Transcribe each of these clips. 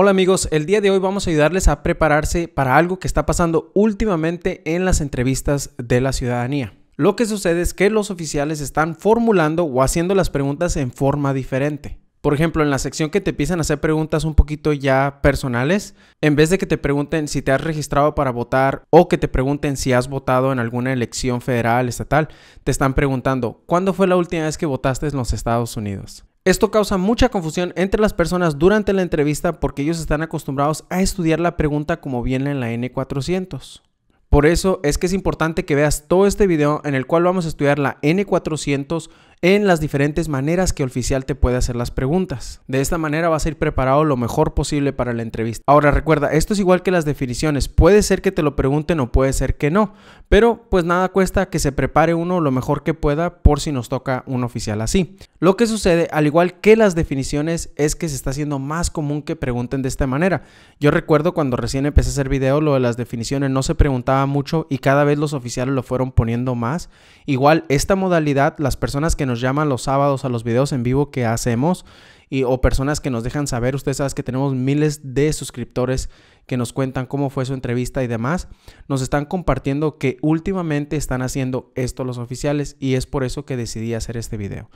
Hola amigos, el día de hoy vamos a ayudarles a prepararse para algo que está pasando últimamente en las entrevistas de la ciudadanía. Lo que sucede es que los oficiales están formulando o haciendo las preguntas en forma diferente. Por ejemplo, en la sección que te empiezan a hacer preguntas un poquito ya personales, en vez de que te pregunten si te has registrado para votar o que te pregunten si has votado en alguna elección federal, estatal, te están preguntando, ¿cuándo fue la última vez que votaste en los Estados Unidos? Esto causa mucha confusión entre las personas durante la entrevista porque ellos están acostumbrados a estudiar la pregunta como viene en la N400. Por eso es que es importante que veas todo este video en el cual vamos a estudiar la N400 en las diferentes maneras que Oficial te puede hacer las preguntas. De esta manera vas a ir preparado lo mejor posible para la entrevista. Ahora recuerda, esto es igual que las definiciones, puede ser que te lo pregunten o puede ser que no, pero pues nada cuesta que se prepare uno lo mejor que pueda por si nos toca un oficial así. Lo que sucede, al igual que las definiciones, es que se está haciendo más común que pregunten de esta manera. Yo recuerdo cuando recién empecé a hacer video, lo de las definiciones no se preguntaba mucho y cada vez los oficiales lo fueron poniendo más. Igual, esta modalidad, las personas que nos llaman los sábados a los videos en vivo que hacemos y, o personas que nos dejan saber. Ustedes saben que tenemos miles de suscriptores que nos cuentan cómo fue su entrevista y demás. Nos están compartiendo que últimamente están haciendo esto los oficiales y es por eso que decidí hacer este video.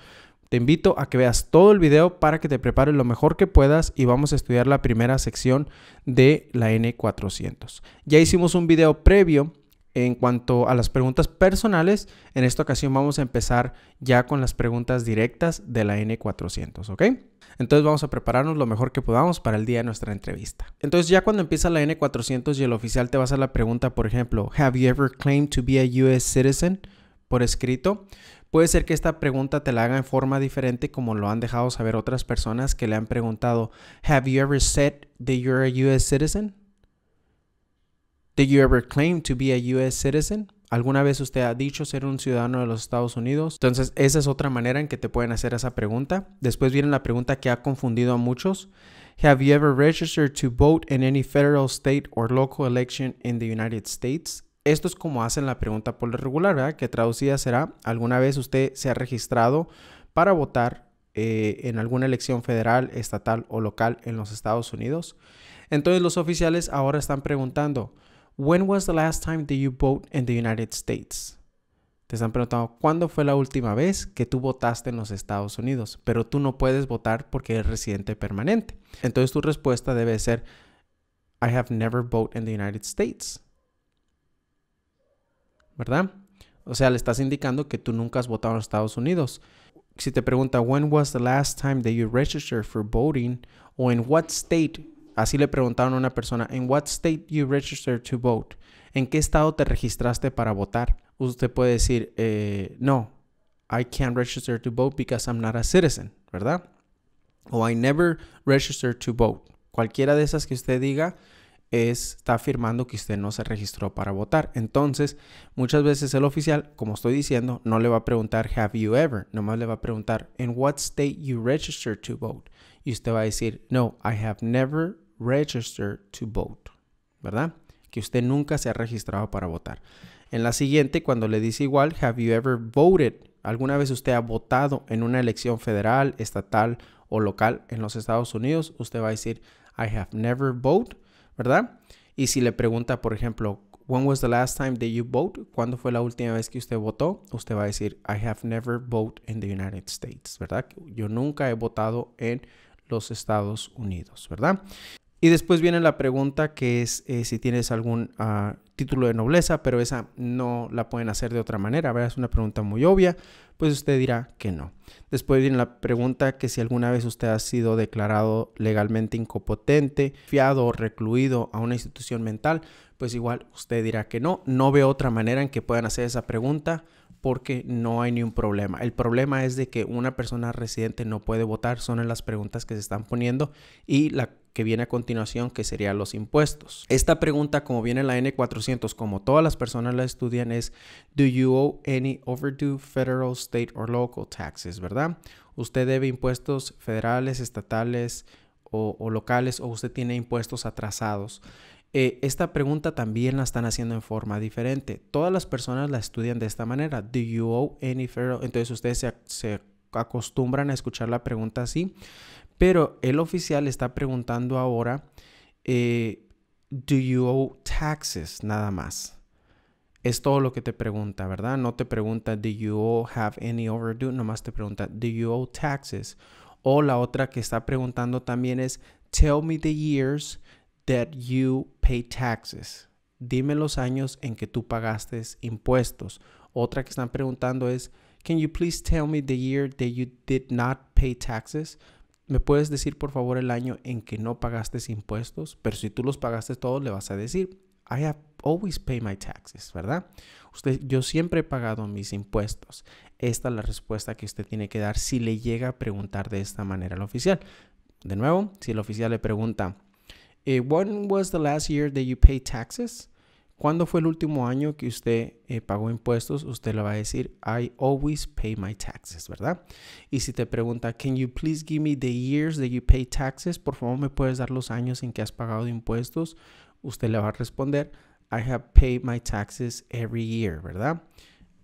Te invito a que veas todo el video para que te prepares lo mejor que puedas y vamos a estudiar la primera sección de la N400. Ya hicimos un video previo en cuanto a las preguntas personales, en esta ocasión vamos a empezar ya con las preguntas directas de la N400, ¿ok? Entonces vamos a prepararnos lo mejor que podamos para el día de nuestra entrevista. Entonces ya cuando empieza la N400 y el oficial te va a hacer la pregunta, por ejemplo, ¿Have you ever claimed to be a US citizen? por escrito. Puede ser que esta pregunta te la haga en forma diferente como lo han dejado saber otras personas que le han preguntado, ¿Have you ever said that you're a US citizen? Did you ever claim to be a US citizen? ¿Alguna vez usted ha dicho ser un ciudadano de los Estados Unidos? Entonces, esa es otra manera en que te pueden hacer esa pregunta. Después viene la pregunta que ha confundido a muchos. Have you ever registered to vote in any federal, state or local election in the United States? Esto es como hacen la pregunta por lo regular, ¿verdad? Que traducida será, ¿alguna vez usted se ha registrado para votar eh, en alguna elección federal, estatal o local en los Estados Unidos? Entonces los oficiales ahora están preguntando, When was the last time that you vote in the United States? Te están preguntando cuándo fue la última vez que tú votaste en los Estados Unidos, pero tú no puedes votar porque eres residente permanente. Entonces tu respuesta debe ser I have never voted in the United States. ¿Verdad? O sea, le estás indicando que tú nunca has votado en los Estados Unidos. Si te pregunta when was the last time that you registered for voting o en what state Así le preguntaron a una persona, ¿en what state you to vote? ¿En qué estado te registraste para votar? Usted puede decir, eh, no, I can't register to vote because I'm not a citizen, ¿verdad? O I never registered to vote. Cualquiera de esas que usted diga está afirmando que usted no se registró para votar. Entonces, muchas veces el oficial, como estoy diciendo, no le va a preguntar have you ever, nomás le va a preguntar in what state you registered to vote. Y usted va a decir, no, I have never register to vote, ¿verdad? Que usted nunca se ha registrado para votar. En la siguiente, cuando le dice igual, have you ever voted? ¿Alguna vez usted ha votado en una elección federal, estatal o local en los Estados Unidos? Usted va a decir, I have never voted, ¿verdad? Y si le pregunta, por ejemplo, when was the last time that you voted? ¿Cuándo fue la última vez que usted votó? Usted va a decir, I have never voted in the United States, ¿verdad? Yo nunca he votado en los Estados Unidos, ¿verdad? Y después viene la pregunta que es eh, si tienes algún ah, título de nobleza, pero esa no la pueden hacer de otra manera, Es una pregunta muy obvia. Pues usted dirá que no. Después viene la pregunta que si alguna vez usted ha sido declarado legalmente incompetente, fiado o recluido a una institución mental, pues igual usted dirá que no. No veo otra manera en que puedan hacer esa pregunta porque no hay ni un problema. El problema es de que una persona residente no puede votar, son las preguntas que se están poniendo y la que viene a continuación, que serían los impuestos. Esta pregunta, como viene la N400, como todas las personas la estudian, es ¿Do you owe any overdue federal, state or local taxes, ¿verdad? Usted debe impuestos federales, estatales o, locales o usted tiene impuestos atrasados. Eh, esta pregunta también la están haciendo en forma diferente. Todas las personas la estudian de esta manera. Do you owe any federal? Entonces ustedes se, acostumbran a escuchar la pregunta así. Pero el oficial está preguntando ahora, eh, ¿do you owe taxes? Nada más es todo lo que te pregunta, ¿verdad? No te pregunta, ¿do you have any overdue? Nomás te pregunta, ¿do you owe taxes? O la otra que está preguntando también es, tell me the years that you pay taxes. Dime los años en que tú pagaste impuestos. Otra que están preguntando es, can you please tell me the year that you did not pay taxes? ¿Me puedes decir por favor el año en que no pagaste impuestos? Pero si tú los pagaste todos, le vas a decir. I have always pay my taxes, ¿verdad? Usted, yo siempre he pagado mis impuestos. Esta es la respuesta que usted tiene que dar si le llega a preguntar de esta manera al oficial. De nuevo, si el oficial le pregunta, eh, When was the last year that you paid taxes? ¿Cuándo fue el último año que usted eh, pagó impuestos? Usted le va a decir, I always pay my taxes, ¿verdad? Y si te pregunta, Can you please give me the years that you pay taxes? Por favor, ¿me puedes dar los años en que has pagado impuestos? usted le va a responder, I have paid my taxes every year, ¿verdad?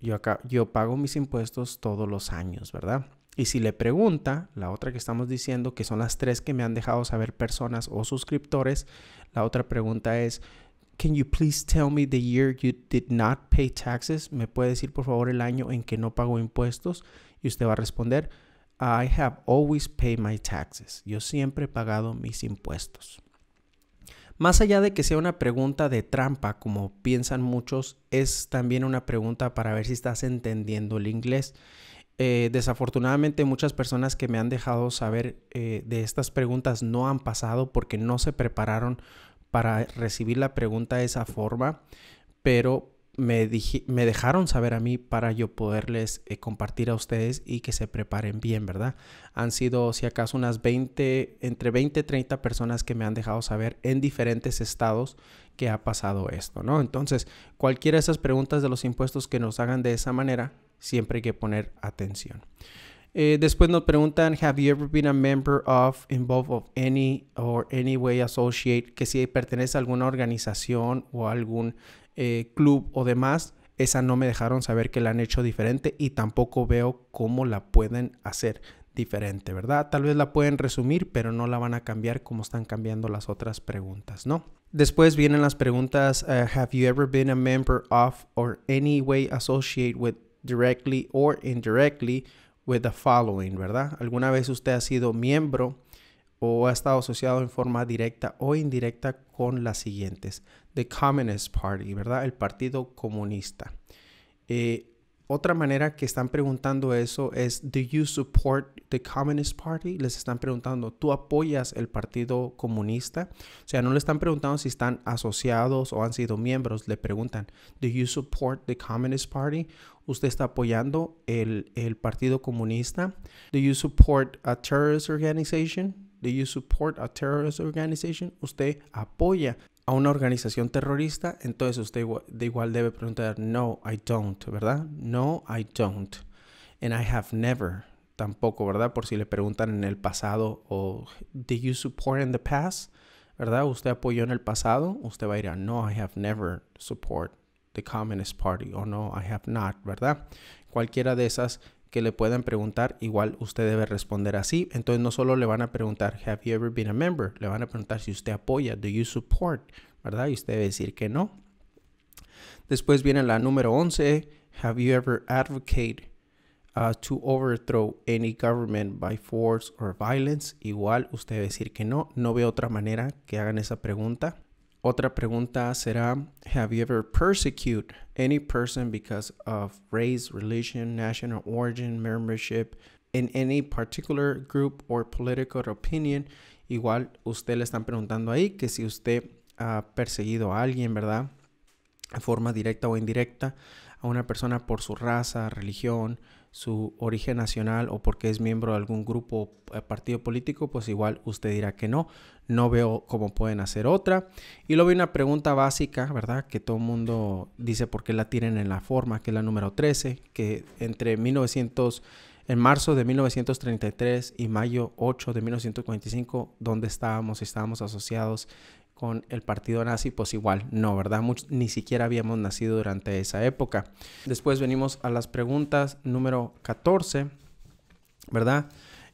Yo, acá, yo pago mis impuestos todos los años, ¿verdad? Y si le pregunta, la otra que estamos diciendo, que son las tres que me han dejado saber personas o suscriptores, la otra pregunta es, Can you please tell me the year you did not pay taxes? ¿Me puede decir por favor el año en que no pagó impuestos? Y usted va a responder, I have always paid my taxes. Yo siempre he pagado mis impuestos. Más allá de que sea una pregunta de trampa, como piensan muchos, es también una pregunta para ver si estás entendiendo el inglés. Eh, desafortunadamente muchas personas que me han dejado saber eh, de estas preguntas no han pasado porque no se prepararon para recibir la pregunta de esa forma, pero me, dejaron saber a mí para yo poderles eh, compartir a ustedes y que se preparen bien, ¿verdad? Han sido, si acaso, unas 20, entre 20 y 30 personas que me han dejado saber en diferentes estados que ha pasado esto, ¿no? Entonces, cualquiera de esas preguntas de los impuestos que nos hagan de esa manera, siempre hay que poner atención. Eh, después nos preguntan, ¿Have you ever been a member of, involved of any or any way associate? Que si pertenece a alguna organización o algún eh, club o demás, esa no me dejaron saber que la han hecho diferente y tampoco veo cómo la pueden hacer diferente, ¿verdad? Tal vez la pueden resumir, pero no la van a cambiar como están cambiando las otras preguntas, ¿no? Después vienen las preguntas, eh, ¿Have you ever been a member of or any way associate with directly or indirectly? with the following, ¿verdad? ¿Alguna vez usted ha sido miembro o ha estado asociado en forma directa o indirecta con las siguientes? The Communist Party, ¿verdad? El Partido Comunista. Eh, otra manera que están preguntando eso es, ¿do you support the Communist Party? Les están preguntando, ¿tú apoyas el Partido Comunista? O sea, no le están preguntando si están asociados o han sido miembros, le preguntan, ¿do you support the Communist Party? ¿Usted está apoyando el, el Partido Comunista? ¿Do you support a terrorist organization? Do you support a terrorist organization? ¿Usted apoya a una organización terrorista, entonces usted de igual debe preguntar, no, I don't, ¿verdad? No, I don't. And I have never, tampoco, ¿verdad? Por si le preguntan en el pasado o, did you support in the past? ¿Verdad? ¿Usted apoyó en el pasado? Usted va a ir a, no, I have never support the Communist Party o no, I have not, ¿verdad? Cualquiera de esas que le puedan preguntar, igual usted debe responder así. Entonces no solo le van a preguntar, ¿Have you ever been a member? Le van a preguntar si usted apoya, ¿Do you support? ¿Verdad? Y usted debe decir que no. Después viene la número 11, ¿Have you ever advocated uh, to overthrow any government by force or violence? Igual usted debe decir que no. No veo otra manera que hagan esa pregunta. Otra pregunta será, have you ever persecuted any person because of race, religion, national origin, membership in any particular group or political opinion? Igual usted le están preguntando ahí que si usted ha perseguido a alguien, ¿verdad? De forma directa o indirecta, a una persona por su raza, religión, su origen nacional o porque es miembro de algún grupo, o eh, partido político, pues igual usted dirá que no. No veo cómo pueden hacer otra. Y luego hay una pregunta básica, ¿verdad? Que todo el mundo dice por qué la tienen en la forma, que es la número 13, que entre 1900... En marzo de 1933 y mayo 8 de 1945, ¿dónde estábamos, estábamos asociados con el partido nazi, pues igual, no, ¿verdad? ni siquiera habíamos nacido durante esa época. Después venimos a las preguntas número 14, ¿verdad?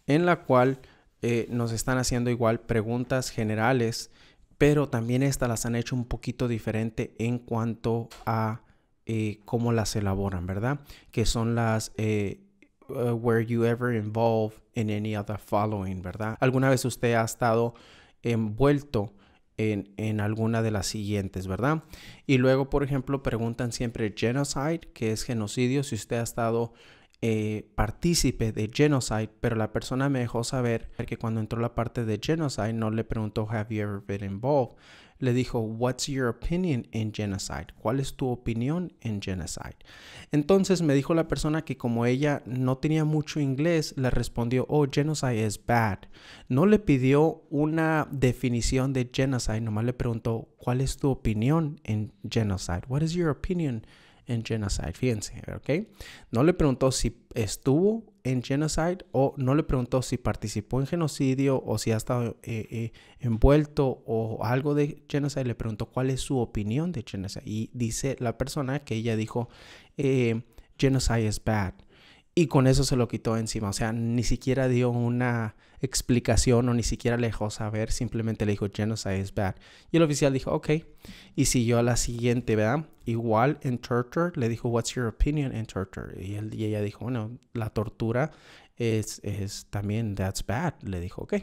En la cual eh, nos están haciendo igual preguntas generales, pero también estas las han hecho un poquito diferente en cuanto a eh, cómo las elaboran, ¿verdad? Que son las... Eh, uh, were you ever involved in any other following, ¿verdad? ¿Alguna vez usted ha estado envuelto en, alguna de las siguientes, ¿verdad? Y luego, por ejemplo, preguntan siempre genocide, que es genocidio, si usted ha estado eh, partícipe de genocide, pero la persona me dejó saber que cuando entró la parte de genocide no le preguntó, ¿have you ever been involved? le dijo, What's your opinion in genocide? ¿Cuál es tu opinión en genocide? Entonces me dijo la persona que como ella no tenía mucho inglés, le respondió, Oh, genocide is bad. No le pidió una definición de genocide, nomás le preguntó, ¿cuál es tu opinión en genocide? What is your opinion? en genocide. Fíjense, ¿ok? No le preguntó si estuvo en genocide o no le preguntó si participó en genocidio o si ha estado eh, eh, envuelto o algo de genocide. Le preguntó cuál es su opinión de genocide. Y dice la persona que ella dijo, eh, genocide is bad y con eso se lo quitó encima. O sea, ni siquiera dio una explicación o ni siquiera le dejó saber, simplemente le dijo genocide is bad. Y el oficial dijo, ok, y siguió a la siguiente, ¿verdad? Igual en torture le dijo, what's your opinion in torture? Y, ella dijo, bueno, la tortura es, también, that's bad. Le dijo, ok.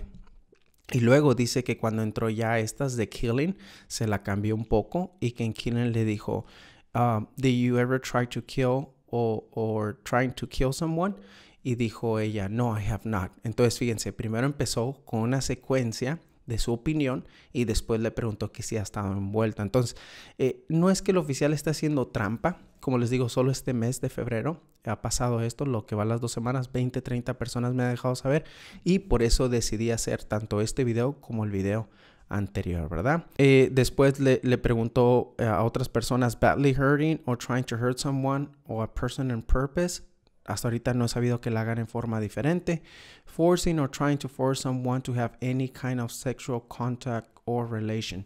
Y luego dice que cuando entró ya estas de Killing, se la cambió un poco y que en Killing le dijo, um, did you ever try to kill o or trying to kill someone? Y dijo ella, no, I have not. Entonces, fíjense, primero empezó con una secuencia de su opinión y después le preguntó que si ha estado envuelta. Entonces, eh, no es que el oficial esté haciendo trampa, como les digo, solo este mes de febrero ha pasado esto, lo que va las dos semanas, 20, 30 personas me han dejado saber y por eso decidí hacer tanto este video como el video anterior, ¿verdad? Eh, después le, preguntó eh, a otras personas, badly hurting or trying to hurt someone or a person in purpose. Hasta ahorita no he sabido que la hagan en forma diferente. Forcing or trying to force someone to have any kind of sexual contact or relation.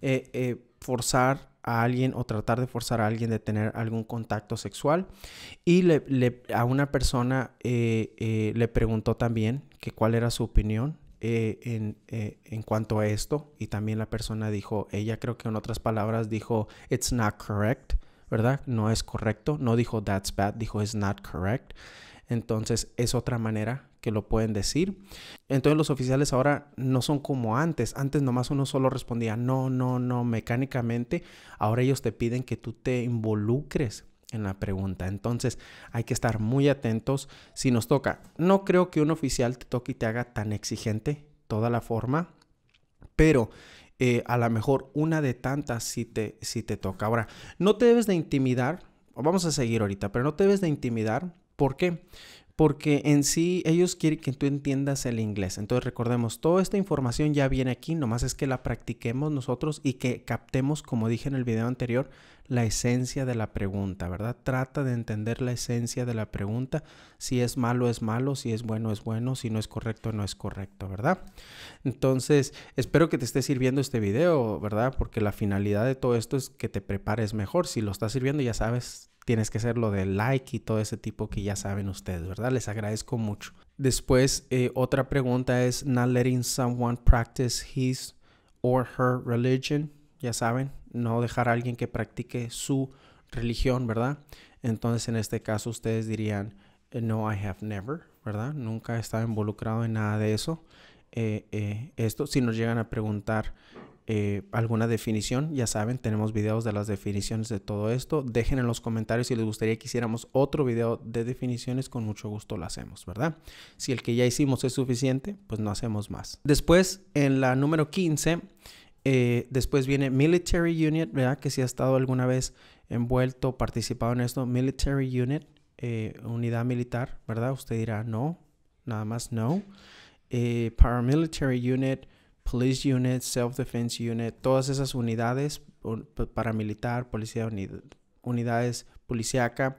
Eh, forzar a alguien o tratar de forzar a alguien de tener algún contacto sexual. Y le, a una persona le preguntó también que cuál era su opinión eh, en, eh, en, cuanto a esto. Y también la persona dijo, ella creo que en otras palabras dijo, it's not correct, ¿verdad? No es correcto. No dijo that's bad, dijo it's not correct. Entonces es otra manera que lo pueden decir. Entonces los oficiales ahora no son como antes. Antes nomás uno solo respondía no, no, no mecánicamente. Ahora ellos te piden que tú te involucres en la pregunta. Entonces hay que estar muy atentos si nos toca. No creo que un oficial te toque y te haga tan exigente toda la forma, pero eh, a lo mejor una de tantas si te, si te toca. Ahora, no te debes de intimidar, vamos a seguir ahorita, pero no te debes de intimidar. ¿Por qué? porque en sí ellos quieren que tú entiendas el inglés. Entonces recordemos, toda esta información ya viene aquí, nomás es que la practiquemos nosotros y que captemos, como dije en el video anterior, la esencia de la pregunta, ¿verdad? Trata de entender la esencia de la pregunta, si es malo es malo, si es bueno es bueno, si no es correcto no es correcto, ¿verdad? Entonces, espero que te esté sirviendo este video, ¿verdad? Porque la finalidad de todo esto es que te prepares mejor. Si lo estás sirviendo, ya sabes tienes que hacer lo de like y todo ese tipo que ya saben ustedes, ¿verdad? Les agradezco mucho. Después, eh, otra pregunta es not letting someone practice his or her religion. Ya saben, no dejar a alguien que practique su religión, ¿verdad? Entonces, en este caso, ustedes dirían, eh, no, I have never, ¿verdad? Nunca he estado involucrado en nada de eso. Eh, esto, si nos llegan a preguntar eh, alguna definición, ya saben, tenemos videos de las definiciones de todo esto. Dejen en los comentarios si les gustaría que hiciéramos otro video de definiciones, con mucho gusto lo hacemos, ¿verdad? Si el que ya hicimos es suficiente, pues no hacemos más. Después, en la número 15, eh, después viene Military Unit, ¿verdad? Que si ha estado alguna vez envuelto, participado en esto, Military Unit, eh, unidad militar, ¿verdad? Usted dirá no, nada más no. Paramilitary Unit, police unit, self-defense unit, todas esas unidades, paramilitar, policía, unidades policíaca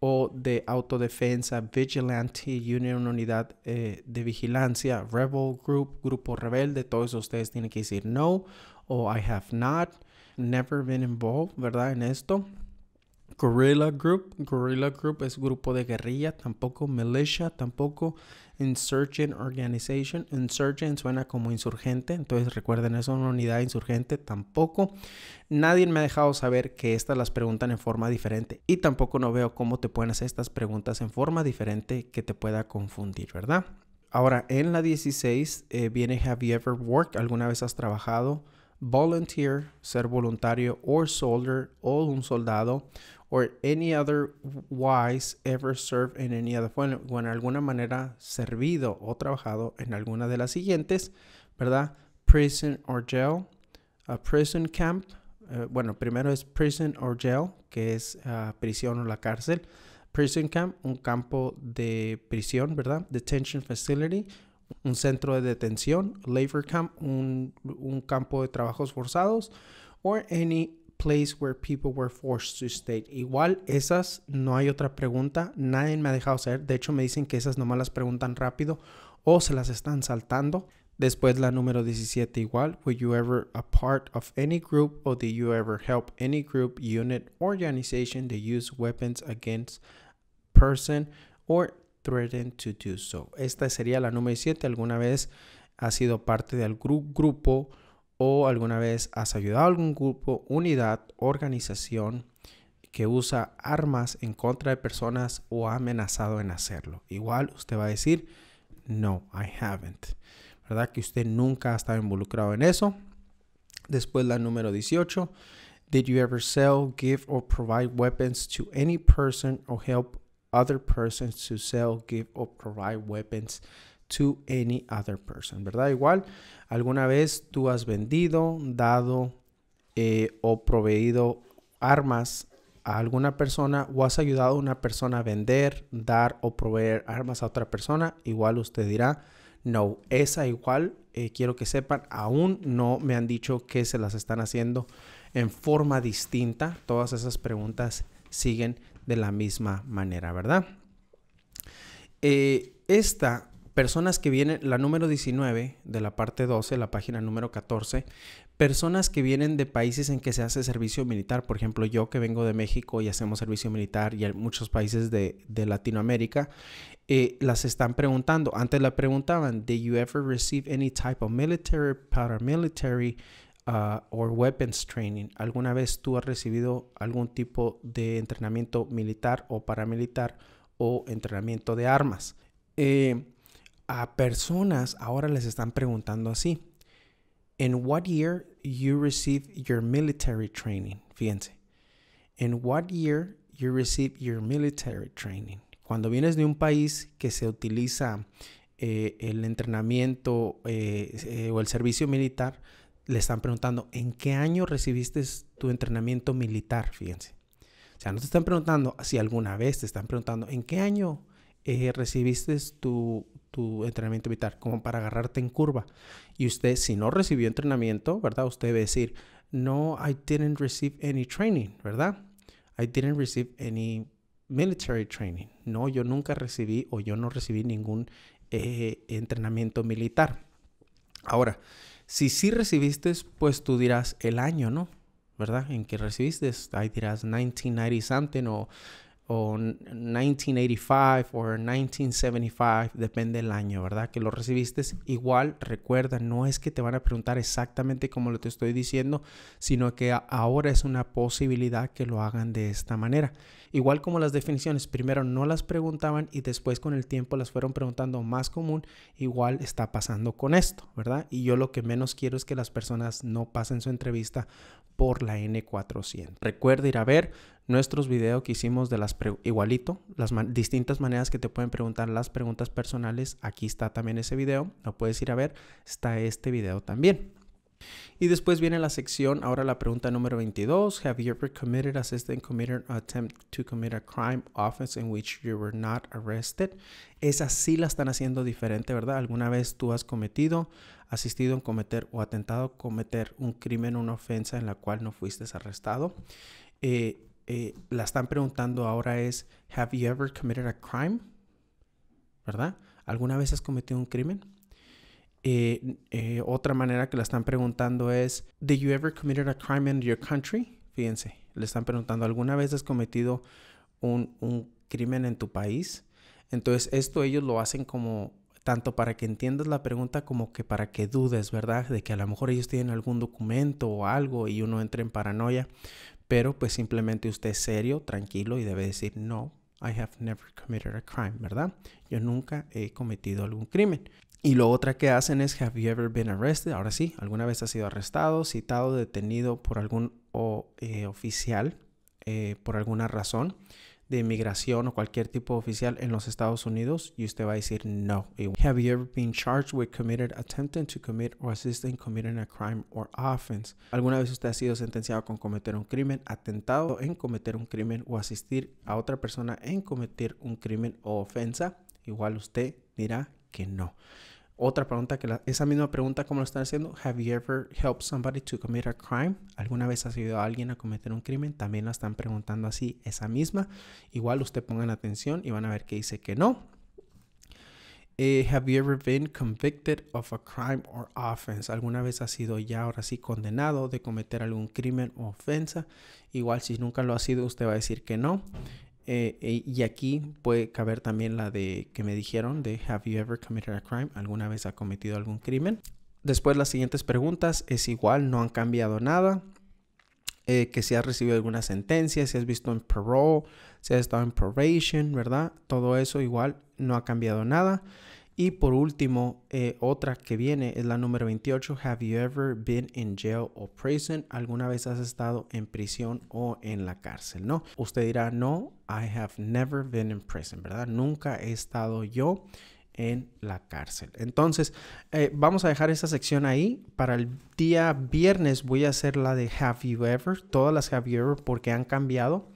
o de autodefensa, vigilante unit, unidad eh, de vigilancia, rebel group, grupo rebelde, todos ustedes tienen que decir no o I have not, never been involved, ¿verdad? En esto. Guerrilla Group. Guerrilla Group es grupo de guerrilla, tampoco militia, tampoco insurgent organization. Insurgent suena como insurgente, entonces recuerden, es una unidad insurgente tampoco. Nadie me ha dejado saber que estas las preguntan en forma diferente y tampoco no veo cómo te pueden hacer estas preguntas en forma diferente que te pueda confundir, ¿verdad? Ahora, en la 16 eh, viene Have you ever worked? ¿Alguna vez has trabajado? volunteer, ser voluntario, or soldier, o un soldado, or any other wise ever served in any other, bueno, o en alguna manera servido o trabajado en alguna de las siguientes, ¿verdad? Prison or jail, a prison camp, eh, bueno, primero es prison or jail, que es ah, prisión o la cárcel, prison camp, un campo de prisión, ¿verdad? Detention facility, un centro de detención, labor camp, un, campo de trabajos forzados, o any place where people were forced to stay. Igual, esas no hay otra pregunta, nadie me ha dejado hacer. De hecho, me dicen que esas nomás las preguntan rápido o se las están saltando. Después la número 17 igual, were you ever a part of any group or did you ever help any group, unit, organization to use weapons against person or threatened to do so. Esta sería la número 7. ¿Alguna vez has sido parte de algún grupo o alguna vez has ayudado a algún grupo, unidad, organización que usa armas en contra de personas o ha amenazado en hacerlo? Igual usted va a decir, no, I haven't. ¿Verdad? Que usted nunca ha estado involucrado en eso. Después la número 18. Did you ever sell, give or provide weapons to any person or help other persons to sell, give or provide weapons to any other person, ¿verdad? Igual, alguna vez tú has vendido, dado eh, o proveído armas a alguna persona o has ayudado a una persona a vender, dar o proveer armas a otra persona, igual usted dirá, no, esa igual, eh, quiero que sepan, aún no me han dicho que se las están haciendo en forma distinta. Todas esas preguntas siguen de la misma manera, ¿verdad? Eh, esta, personas que vienen, la número 19 de la parte 12, la página número 14, personas que vienen de países en que se hace servicio militar, por ejemplo, yo que vengo de México y hacemos servicio militar y hay muchos países de, Latinoamérica, eh, las están preguntando. Antes la preguntaban, ¿Did you ever receive any type of military, paramilitary Ah, or weapons training. ¿Alguna vez tú has recibido algún tipo de entrenamiento militar o paramilitar o entrenamiento de armas? Eh, a personas ahora les están preguntando así. ¿En what year you receive your military training? Fíjense. ¿En what year you receive your military training? Cuando vienes de un país que se utiliza eh, el entrenamiento eh, o el servicio militar, le están preguntando, ¿en qué año recibiste tu entrenamiento militar? Fíjense. O sea, no te están preguntando si alguna vez, te están preguntando, ¿en qué año eh, recibiste tu, entrenamiento militar? Como para agarrarte en curva. Y usted, si no recibió entrenamiento, ¿verdad? Usted debe decir, no, I didn't receive any training, ¿verdad? I didn't receive any military training. No, yo nunca recibí o yo no recibí ningún eh, entrenamiento militar. Ahora, si sí recibiste, pues tú dirás el año, ¿no? ¿Verdad? En que recibiste, ahí dirás 1990 something o, 1985 o 1975, depende del año, ¿verdad? Que lo recibiste. Igual, recuerda, no es que te van a preguntar exactamente como lo te estoy diciendo, sino que ahora es una posibilidad que lo hagan de esta manera. Igual como las definiciones, primero no las preguntaban y después con el tiempo las fueron preguntando más común, igual está pasando con esto, ¿verdad? Y yo lo que menos quiero es que las personas no pasen su entrevista por la N400. Recuerda ir a ver nuestros videos que hicimos de las igualito, las distintas maneras que te pueden preguntar las preguntas personales. Aquí está también ese video, lo puedes ir a ver, está este video también. Y después viene la sección, ahora la pregunta número 22. Have you ever committed, assisted, committed, attempt to commit a crime offense in which you were not arrested? Esa sí la están haciendo diferente, ¿verdad? ¿Alguna vez tú has cometido, asistido en cometer o atentado cometer un crimen, una ofensa en la cual no fuiste arrestado? Eh, eh, la están preguntando ahora es, have you ever committed a crime? ¿Verdad? ¿Alguna vez has cometido un crimen? Eh, eh, otra manera que la están preguntando es, ¿Did you ever committed a crime in your country? Fíjense, le están preguntando, ¿alguna vez has cometido un, crimen en tu país? Entonces, esto ellos lo hacen como tanto para que entiendas la pregunta como que para que dudes, ¿verdad? De que a lo mejor ellos tienen algún documento o algo y uno entra en paranoia, pero pues simplemente usted es serio, tranquilo y debe decir, no, I have never committed a crime, ¿verdad? Yo nunca he cometido algún crimen. Y lo otra que hacen es, ¿have you ever been arrested? Ahora sí, ¿alguna vez ha sido arrestado, citado, detenido por algún eh, oficial eh, por alguna razón de inmigración o cualquier tipo oficial en los Estados Unidos? Y usted va a decir no. ¿Have you ever been charged with committed, attempting to commit or assisting committing a crime or offense? ¿Alguna vez usted ha sido sentenciado con cometer un crimen, atentado en cometer un crimen o asistir a otra persona en cometer un crimen o ofensa? Igual usted dirá que no. Otra pregunta que la, esa misma pregunta como lo están haciendo, have you ever helped somebody to commit a crime? ¿Alguna vez has ayudado a alguien a cometer un crimen? También la están preguntando así, esa misma. Igual usted pongan atención y van a ver que dice que no. Eh, have you ever been convicted of a crime or offense? ¿Alguna vez has sido ya ahora sí condenado de cometer algún crimen o ofensa? Igual si nunca lo ha sido, usted va a decir que no. Eh, eh, y aquí puede caber también la de que me dijeron de Have you ever committed a crime? ¿Alguna vez ha cometido algún crimen? Después las siguientes preguntas es igual, no han cambiado nada. Eh, que si has recibido alguna sentencia, si has visto en parole, si has estado en probation, ¿verdad? Todo eso igual no ha cambiado nada. Y por último, eh, otra que viene es la número 28. Have you ever been in jail or prison? ¿Alguna vez has estado en prisión o en la cárcel? No. Usted dirá, no, I have never been in prison, ¿verdad? Nunca he estado yo en la cárcel. Entonces, eh, vamos a dejar esa sección ahí. Para el día viernes voy a hacer la de Have You Ever, todas las Have You Ever porque han cambiado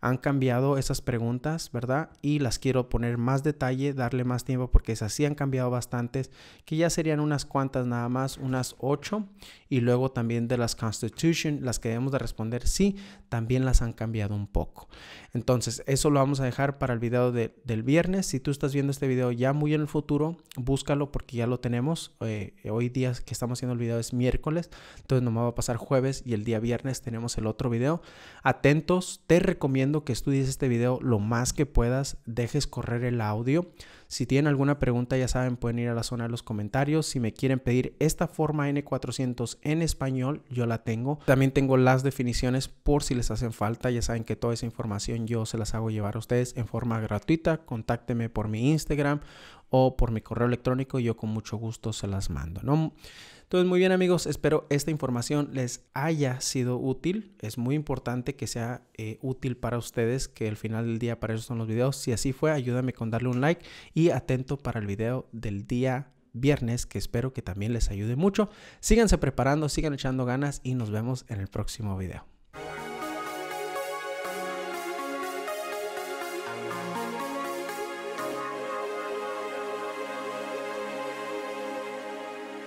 han cambiado esas preguntas, ¿verdad? Y las quiero poner más detalle, darle más tiempo porque esas sí han cambiado bastantes, que ya serían unas cuantas nada más, unas ocho. Y luego también de las Constitution, las que debemos de responder, sí, también las han cambiado un poco. Entonces, eso lo vamos a dejar para el video del viernes. Si tú estás viendo este video ya muy en el futuro, búscalo porque ya lo tenemos. Eh, hoy día que estamos haciendo el video es miércoles, entonces nomás va a pasar jueves y el día viernes tenemos el otro video. Atentos, te recomiendo que estudies este video lo más que puedas, dejes correr el audio. Si tienen alguna pregunta, ya saben, pueden ir a la zona de los comentarios. Si me quieren pedir esta forma N400 en español, yo la tengo. También tengo las definiciones por si les hacen falta. Ya saben que toda esa información yo se las hago llevar a ustedes en forma gratuita. contáctenme por mi Instagram o por mi correo electrónico. Yo con mucho gusto se las mando. Entonces, muy bien amigos, espero esta información les haya sido útil. Es muy importante que sea eh, útil para ustedes, que al final del día para eso son los videos. Si así fue, ayúdame con darle un like y atento para el video del día viernes, que espero que también les ayude mucho. Síganse preparando, sigan echando ganas y nos vemos en el próximo video.